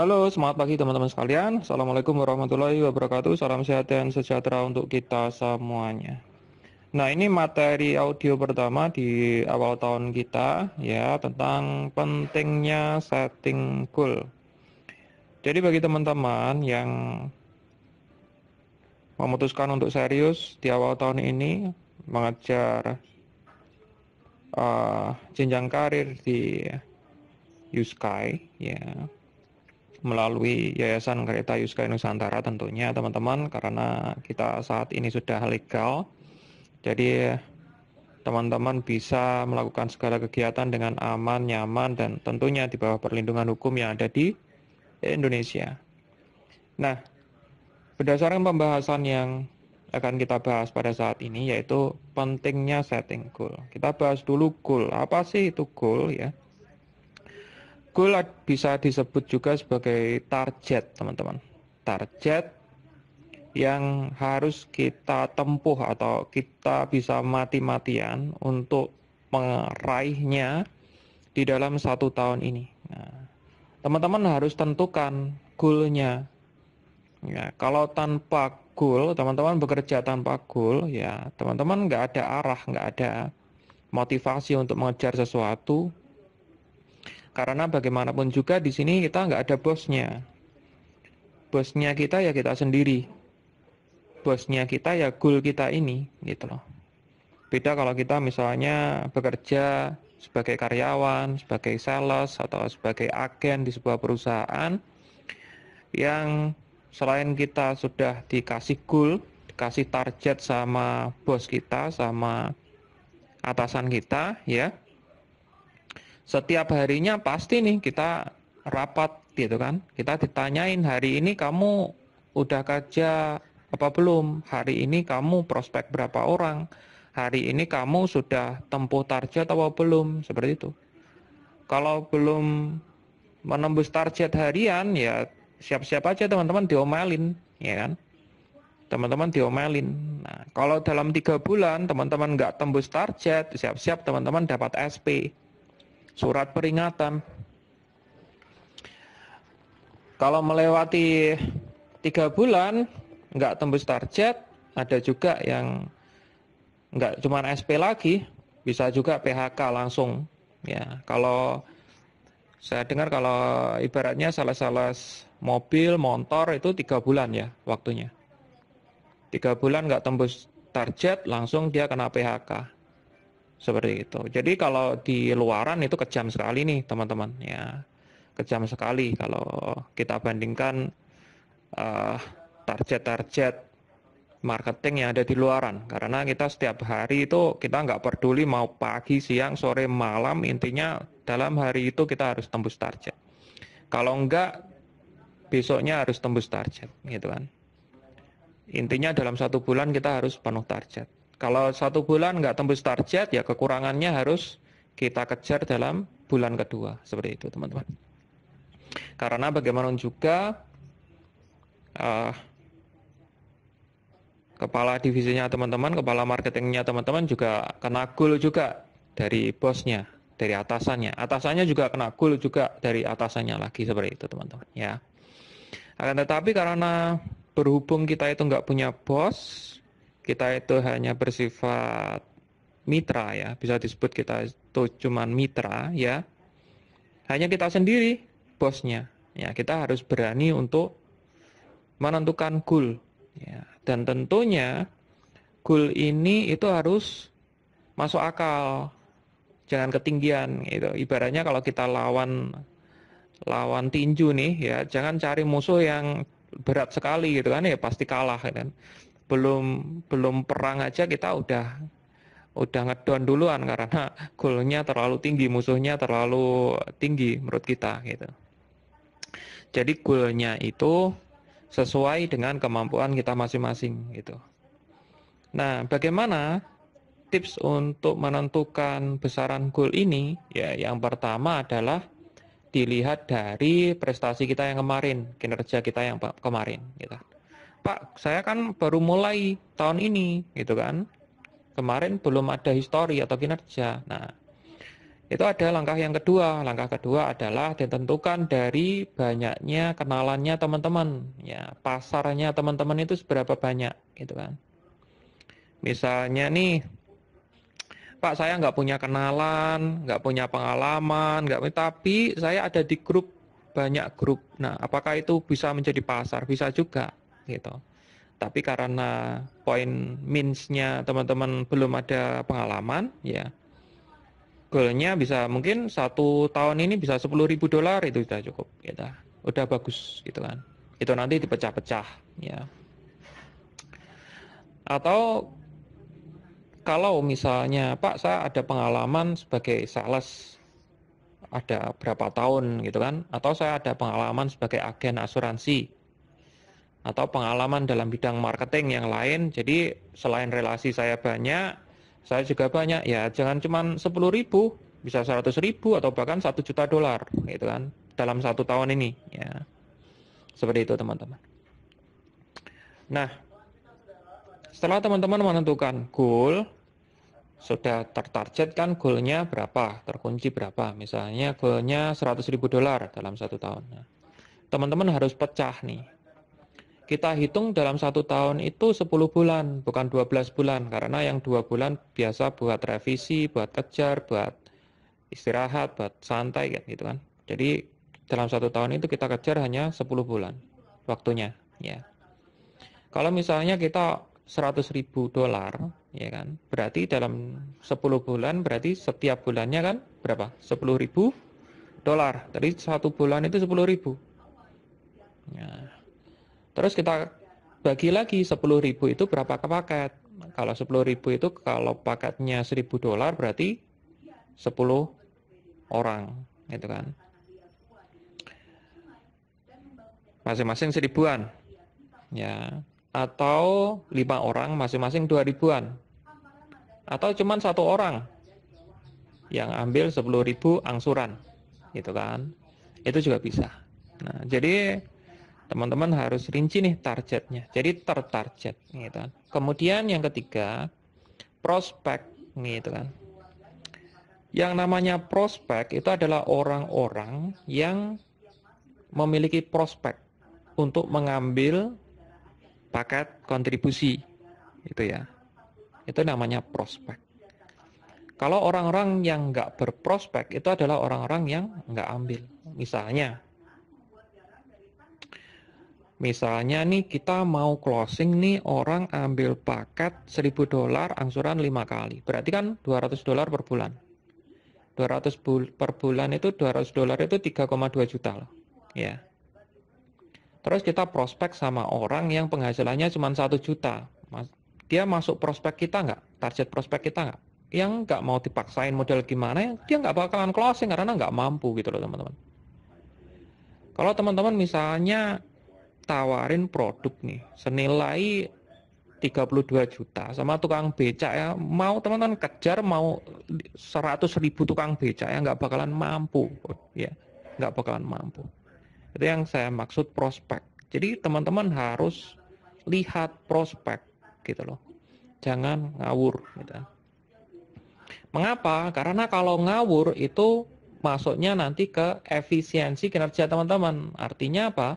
Halo, selamat pagi teman-teman sekalian. Assalamualaikum warahmatullahi wabarakatuh. Salam sehat dan sejahtera untuk kita semuanya. Nah, ini materi audio pertama di awal tahun kita ya tentang pentingnya setting goal. Jadi bagi teman-teman yang memutuskan untuk serius di awal tahun ini mengejar uh, eh, jenjang karir di Yuskai ya melalui Yayasan Kereta Yuska Nusantara tentunya teman-teman karena kita saat ini sudah legal. Jadi teman-teman bisa melakukan segala kegiatan dengan aman, nyaman dan tentunya di bawah perlindungan hukum yang ada di Indonesia. Nah, berdasarkan pembahasan yang akan kita bahas pada saat ini yaitu pentingnya setting goal. Kita bahas dulu goal. Apa sih itu goal ya? goal bisa disebut juga sebagai target teman-teman target yang harus kita tempuh atau kita bisa mati-matian untuk meraihnya di dalam satu tahun ini. teman nah, teman-teman harus tentukan goalnya. Ya, kalau tanpa goal, teman-teman bekerja tanpa goal, ya teman-teman nggak ada arah, nggak ada motivasi untuk mengejar sesuatu, karena bagaimanapun juga di sini kita nggak ada bosnya. Bosnya kita ya kita sendiri. Bosnya kita ya goal kita ini, gitu loh. Beda kalau kita misalnya bekerja sebagai karyawan, sebagai sales, atau sebagai agen di sebuah perusahaan yang selain kita sudah dikasih goal, dikasih target sama bos kita, sama atasan kita, ya, setiap harinya pasti nih kita rapat gitu kan. Kita ditanyain hari ini kamu udah kerja apa belum? Hari ini kamu prospek berapa orang? Hari ini kamu sudah tempuh target atau belum? Seperti itu. Kalau belum menembus target harian ya siap-siap aja teman-teman diomelin, ya kan? Teman-teman diomelin. Nah, kalau dalam tiga bulan teman-teman nggak tembus target, siap-siap teman-teman dapat SP surat peringatan. Kalau melewati tiga bulan, nggak tembus target, ada juga yang nggak cuma SP lagi, bisa juga PHK langsung. Ya, kalau saya dengar kalau ibaratnya salah salah mobil, motor itu tiga bulan ya waktunya. Tiga bulan nggak tembus target, langsung dia kena PHK seperti itu. Jadi kalau di luaran itu kejam sekali nih teman-teman ya kejam sekali kalau kita bandingkan target eh, target-target marketing yang ada di luaran karena kita setiap hari itu kita nggak peduli mau pagi siang sore malam intinya dalam hari itu kita harus tembus target kalau nggak besoknya harus tembus target gitu kan intinya dalam satu bulan kita harus penuh target kalau satu bulan nggak tembus target, ya kekurangannya harus kita kejar dalam bulan kedua. Seperti itu, teman-teman. Karena bagaimanapun juga uh, kepala divisinya teman-teman, kepala marketingnya teman-teman juga kena gul juga dari bosnya, dari atasannya. Atasannya juga kena gul juga dari atasannya lagi seperti itu teman-teman ya. Akan tetapi karena berhubung kita itu nggak punya bos, kita itu hanya bersifat mitra ya, bisa disebut kita itu cuman mitra ya. Hanya kita sendiri bosnya. Ya, kita harus berani untuk menentukan goal ya. Dan tentunya goal ini itu harus masuk akal. Jangan ketinggian gitu. Ibaratnya kalau kita lawan lawan tinju nih ya jangan cari musuh yang berat sekali gitu kan ya pasti kalah kan belum belum perang aja kita udah udah ngedon duluan karena golnya terlalu tinggi, musuhnya terlalu tinggi menurut kita gitu. Jadi goalnya itu sesuai dengan kemampuan kita masing-masing gitu. Nah, bagaimana tips untuk menentukan besaran goal ini? Ya, yang pertama adalah dilihat dari prestasi kita yang kemarin, kinerja kita yang kemarin gitu. Pak, saya kan baru mulai tahun ini, gitu kan. Kemarin belum ada histori atau kinerja. Nah, itu ada langkah yang kedua. Langkah kedua adalah ditentukan dari banyaknya kenalannya teman-teman, ya pasarnya teman-teman itu seberapa banyak, gitu kan. Misalnya nih, Pak saya nggak punya kenalan, nggak punya pengalaman, nggak tapi saya ada di grup banyak grup. Nah, apakah itu bisa menjadi pasar? Bisa juga gitu. Tapi karena poin minusnya teman-teman belum ada pengalaman, ya goalnya bisa mungkin satu tahun ini bisa sepuluh ribu dolar itu sudah cukup, gitu. Udah bagus gitu kan. Itu nanti dipecah-pecah, ya. Atau kalau misalnya Pak saya ada pengalaman sebagai sales ada berapa tahun gitu kan atau saya ada pengalaman sebagai agen asuransi atau pengalaman dalam bidang marketing yang lain. Jadi selain relasi saya banyak, saya juga banyak. Ya jangan cuma 10 ribu, bisa 100 ribu atau bahkan 1 juta dolar gitu kan dalam satu tahun ini. Ya seperti itu teman-teman. Nah, setelah teman-teman menentukan goal, sudah tertarget kan goalnya berapa, terkunci berapa. Misalnya goalnya 100 ribu dolar dalam satu tahun. Nah, teman-teman harus pecah nih kita hitung dalam satu tahun itu 10 bulan, bukan 12 bulan. Karena yang dua bulan biasa buat revisi, buat kejar, buat istirahat, buat santai gitu kan. Jadi dalam satu tahun itu kita kejar hanya 10 bulan waktunya. ya Kalau misalnya kita 100 ribu dolar, ya kan, berarti dalam 10 bulan berarti setiap bulannya kan berapa? 10 ribu dolar. Jadi satu bulan itu 10 ribu Terus kita bagi lagi 10.000 itu berapa ke paket. Kalau 10.000 itu kalau paketnya 1.000 dolar berarti 10 orang gitu kan. Masing-masing seribuan. Ya, atau lima orang masing-masing dua ribuan atau cuma satu orang yang ambil sepuluh ribu angsuran gitu kan itu juga bisa nah jadi teman-teman harus rinci nih targetnya. Jadi tertarget gitu kan. Kemudian yang ketiga, prospek gitu kan. Yang namanya prospek itu adalah orang-orang yang memiliki prospek untuk mengambil paket kontribusi itu ya. Itu namanya prospek. Kalau orang-orang yang nggak berprospek itu adalah orang-orang yang nggak ambil. Misalnya, Misalnya nih kita mau closing nih orang ambil paket 1000 dolar angsuran 5 kali. Berarti kan 200 dolar per bulan. 200 bul per bulan itu 200 dolar itu 3,2 juta loh. Ya. Terus kita prospek sama orang yang penghasilannya cuma 1 juta. Dia masuk prospek kita nggak? Target prospek kita nggak? Yang nggak mau dipaksain model gimana, dia nggak bakalan closing karena nggak mampu gitu loh teman-teman. Kalau teman-teman misalnya tawarin produk nih senilai 32 juta sama tukang becak ya mau teman-teman kejar mau 100 ribu tukang becak ya nggak bakalan mampu ya nggak bakalan mampu itu yang saya maksud prospek jadi teman-teman harus lihat prospek gitu loh jangan ngawur gitu mengapa karena kalau ngawur itu masuknya nanti ke efisiensi kinerja teman-teman artinya apa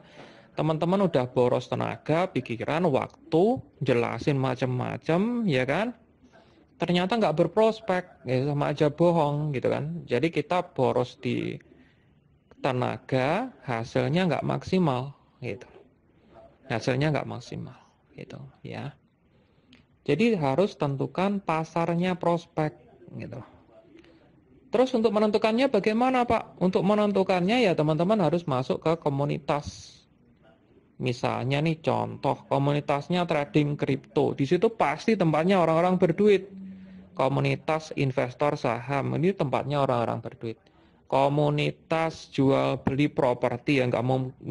teman-teman udah boros tenaga, pikiran, waktu, jelasin macam-macam, ya kan? Ternyata nggak berprospek, ya sama aja bohong gitu kan. Jadi kita boros di tenaga, hasilnya nggak maksimal gitu. Hasilnya nggak maksimal gitu ya. Jadi harus tentukan pasarnya prospek gitu. Terus untuk menentukannya bagaimana Pak? Untuk menentukannya ya teman-teman harus masuk ke komunitas Misalnya nih contoh komunitasnya trading kripto. Di situ pasti tempatnya orang-orang berduit. Komunitas investor saham ini tempatnya orang-orang berduit. Komunitas jual beli properti ya nggak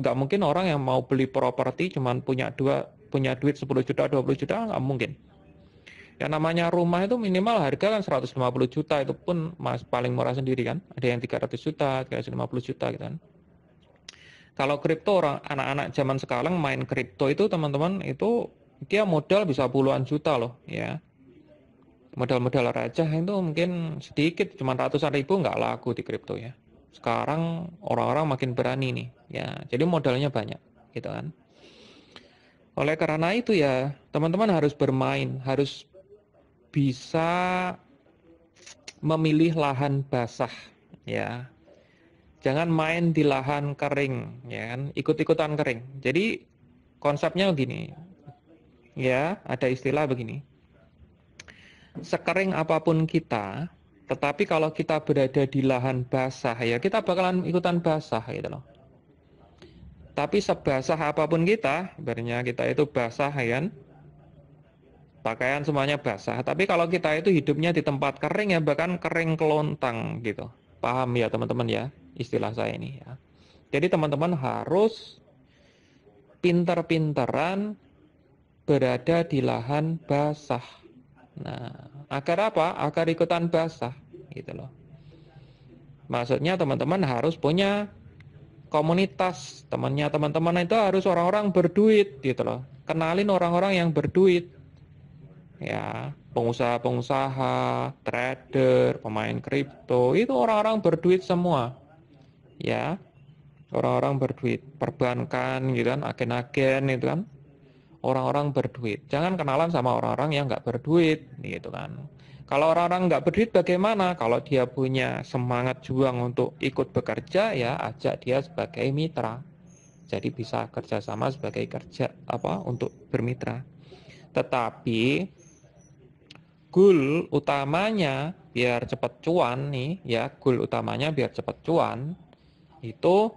nggak mungkin orang yang mau beli properti cuman punya dua punya duit 10 juta 20 juta nggak mungkin. Yang namanya rumah itu minimal harga kan 150 juta itu pun mas paling murah sendiri kan. Ada yang 300 juta, 350 juta gitu kan. Kalau kripto orang anak-anak zaman sekarang main kripto itu teman-teman itu dia modal bisa puluhan juta loh ya. Modal-modal raja itu mungkin sedikit cuma ratusan ribu nggak laku di kripto ya. Sekarang orang-orang makin berani nih ya. Jadi modalnya banyak gitu kan. Oleh karena itu ya teman-teman harus bermain, harus bisa memilih lahan basah ya jangan main di lahan kering, ya kan? Ikut-ikutan kering. Jadi konsepnya begini, ya ada istilah begini. Sekering apapun kita, tetapi kalau kita berada di lahan basah ya kita bakalan ikutan basah gitu loh. Tapi sebasah apapun kita, sebenarnya kita itu basah ya kan. Pakaian semuanya basah, tapi kalau kita itu hidupnya di tempat kering ya bahkan kering kelontang gitu. Paham ya teman-teman ya? istilah saya ini ya. Jadi teman-teman harus pintar-pintaran berada di lahan basah. Nah, agar apa? Agar ikutan basah gitu loh. Maksudnya teman-teman harus punya komunitas, temannya teman-teman itu harus orang-orang berduit gitu loh. Kenalin orang-orang yang berduit. Ya, pengusaha-pengusaha, trader, pemain kripto, itu orang-orang berduit semua ya orang-orang berduit perbankan gitu kan agen-agen itu kan orang-orang berduit jangan kenalan sama orang-orang yang nggak berduit gitu kan kalau orang-orang nggak berduit bagaimana kalau dia punya semangat juang untuk ikut bekerja ya ajak dia sebagai mitra jadi bisa kerjasama sebagai kerja apa untuk bermitra tetapi goal utamanya biar cepat cuan nih ya goal utamanya biar cepat cuan itu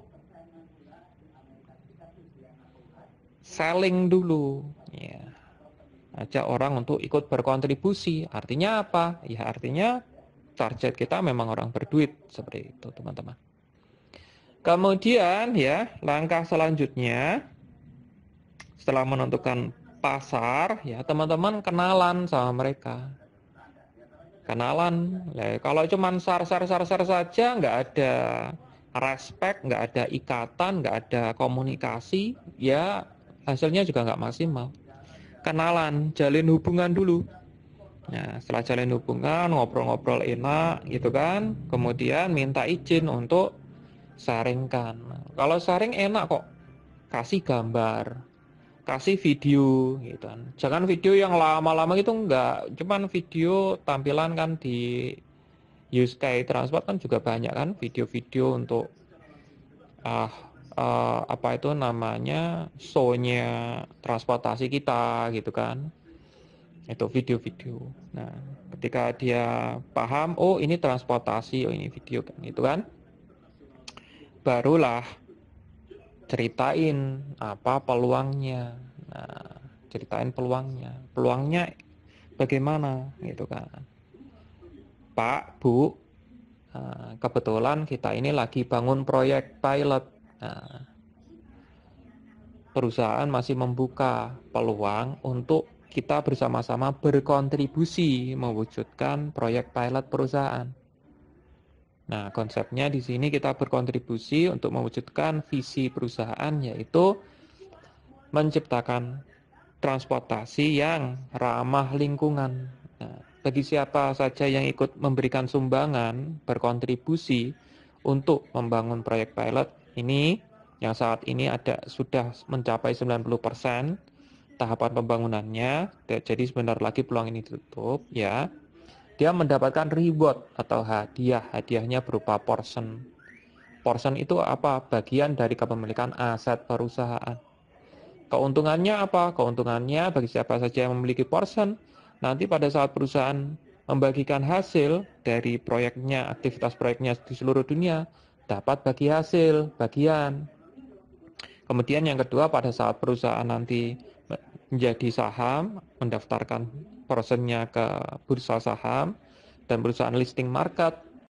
selling dulu ya ajak orang untuk ikut berkontribusi artinya apa ya artinya target kita memang orang berduit seperti itu teman-teman kemudian ya langkah selanjutnya setelah menentukan pasar ya teman-teman kenalan sama mereka kenalan ya, kalau cuma sar sar sar sar saja nggak ada respect, nggak ada ikatan, nggak ada komunikasi, ya hasilnya juga nggak maksimal. Kenalan, jalin hubungan dulu. Nah, setelah jalin hubungan, ngobrol-ngobrol enak gitu kan, kemudian minta izin untuk saringkan. Kalau saring enak kok, kasih gambar, kasih video gitu kan. Jangan video yang lama-lama gitu, enggak, cuman video tampilan kan di use kayak transport kan juga banyak kan video-video untuk ah uh, uh, apa itu namanya show-nya transportasi kita gitu kan itu video-video nah ketika dia paham oh ini transportasi oh ini video kan gitu kan barulah ceritain apa peluangnya nah ceritain peluangnya peluangnya bagaimana gitu kan Pak, Bu, eh, kebetulan kita ini lagi bangun proyek pilot. Nah, perusahaan masih membuka peluang untuk kita bersama-sama berkontribusi mewujudkan proyek pilot perusahaan. Nah, konsepnya di sini kita berkontribusi untuk mewujudkan visi perusahaan yaitu menciptakan transportasi yang ramah lingkungan. Nah, bagi siapa saja yang ikut memberikan sumbangan, berkontribusi untuk membangun proyek pilot ini yang saat ini ada sudah mencapai 90% tahapan pembangunannya. Jadi sebentar lagi peluang ini tutup ya. Dia mendapatkan reward atau hadiah. Hadiahnya berupa portion. Portion itu apa? Bagian dari kepemilikan aset perusahaan. Keuntungannya apa? Keuntungannya bagi siapa saja yang memiliki portion nanti pada saat perusahaan membagikan hasil dari proyeknya, aktivitas proyeknya di seluruh dunia, dapat bagi hasil, bagian. Kemudian yang kedua, pada saat perusahaan nanti menjadi saham, mendaftarkan prosesnya ke bursa saham, dan perusahaan listing market,